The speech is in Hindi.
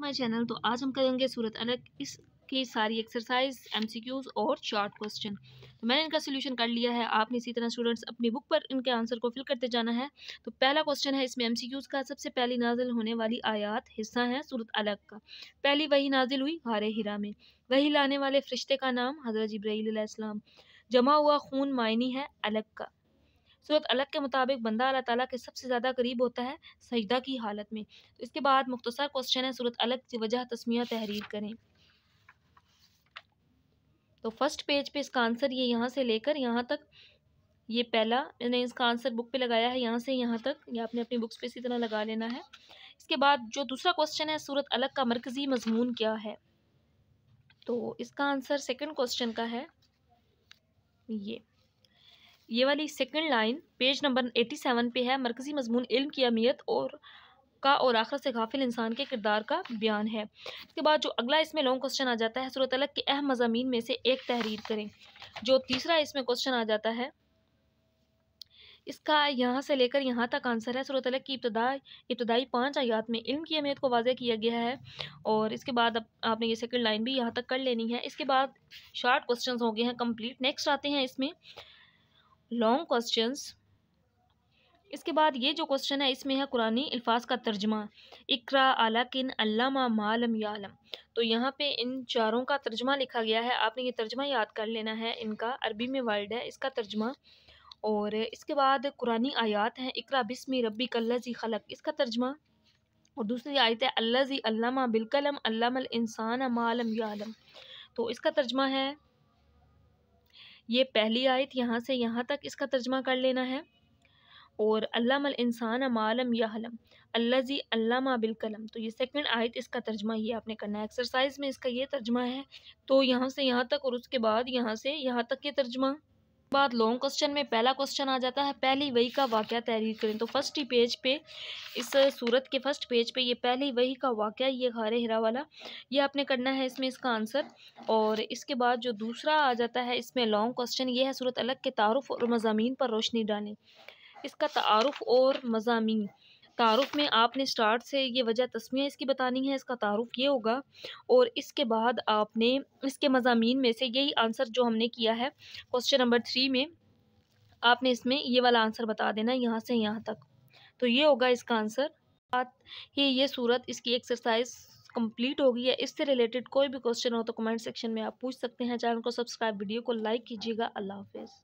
टू माई चैनल तो आज हम करेंगे सूरत अलग इस की सारी एक्सरसाइज एमसीक्यूज और शॉर्ट क्वेश्चन तो मैंने इनका सोल्यूशन कर लिया है आपने इसी तरह स्टूडेंट्स अपनी बुक पर इनके आंसर को फिल करते जाना है तो पहला क्वेश्चन है इसमें एमसीक्यूज का सबसे पहली नाजिल होने वाली आयात हिस्सा है सूरत अलग का पहली वही नाजिल हुई हार हिरा में वही लाने वाले फरिश्ते का नाम हजरत जब्राईसम जमा हुआ खून मायनी है अलग का सूरत अलग के मुताबिक बंदा अल्लाह ताला के सबसे ज़्यादा करीब होता है सजदा की हालत में तो इसके बाद मुख्तसर क्वेश्चन है सूरत अलग की वजह तस्मिया तहरीर करें तो फर्स्ट पेज पे इसका आंसर ये यहाँ से लेकर यहाँ तक ये पहला मैंने इसका आंसर बुक पे लगाया है यहाँ से यहाँ तक या आपने अपनी बुक्स पे इसी तरह लगा लेना है इसके बाद जो दूसरा क्वेश्चन है सूरत अलग का मरकज़ी मजमून क्या है तो इसका आंसर सेकंड क्वेश्चन का है ये ये वाली second line page number eighty seven पर है मरकज़ी मजमून इल्म की अहमियत और का और आखिर से गाफिल इंसान के किरदार का बयान है इसके बाद जो अगला इसमें लॉन्ग क्वेश्चन आ जाता है सूरत अलग के अहम मजामी में से एक तहरीर करें जो तीसरा इसमें क्वेश्चन आ जाता है इसका यहाँ से लेकर यहाँ तक आंसर है सूरत अलग की इब्तदा इब्तदाई पाँच आयात में इल्म की अहमियत को वाजह किया गया है और इसके बाद अब आपने ये सेकंड लाइन भी यहाँ तक कर लेनी है इसके बाद शार्ट क्वेश्चंस हो गए हैं कंप्लीट नेक्स्ट आते हैं इसमें लॉन्ग क्वेश्चंस इसके बाद ये जो क्वेश्चन है इसमें है कुरानी अल्फाज का तर्जमा इकरा आलाकिन अल्लामा मालम यालम तो यहाँ पे इन चारों का तर्जमा लिखा गया है आपने ये तर्जमा याद कर लेना है इनका अरबी में वर्ड है इसका तर्जमा और इसके बाद कुरानी आयात हैं इकरा बिस्मी रबी कल्लाजी खलक इसका तर्जमा और दूसरी आयत है अल्लाजी अल्लामा बिलकलम अल्लाम इंसान मालम यालम तो इसका तर्जमा है ये पहली आयत यहाँ से यहाँ तक इसका तर्जमा कर लेना है और अल्लाम इंसान मालम या हलम अल्ला जी अल्लामा बिल कलम तो ये सेकंड आयत इसका तर्जमा ये आपने करना है एक्सरसाइज में इसका ये तर्जमा है तो यहाँ से यहाँ तक और उसके बाद यहाँ से यहाँ तक ये तर्जमा बाद लॉन्ग क्वेश्चन में पहला क्वेश्चन आ जाता है पहली वही का वाक़ तहरीर करें तो फर्स्ट ही पेज पे इस सूरत के फर्स्ट पेज पे ये पहली वही का वाक़ ये खार हिरा वाला ये आपने करना है इसमें इसका आंसर और इसके बाद जो दूसरा आ जाता है इसमें लॉन्ग क्वेश्चन ये है सूरत अलग के तारफ़ और मजामी पर रोशनी डालें इसका तारफ़ और मजामी तारुफ़ में आपने स्टार्ट से ये वजह तस्मिया इसकी बतानी है इसका तारुफ ये होगा और इसके बाद आपने इसके मजामी में से यही आंसर जो हमने किया है क्वेश्चन नंबर थ्री में आपने इसमें ये वाला आंसर बता देना यहाँ से यहाँ तक तो ये होगा इसका आंसर बात ही ये सूरत इसकी एक्सरसाइज कंप्लीट हो गई है इससे रिलेटेड कोई भी क्वेश्चन हो तो कमेंट सेक्शन में आप पूछ सकते हैं चैनल को सब्सक्राइब वीडियो को लाइक कीजिएगा अल्लाह हाफिज़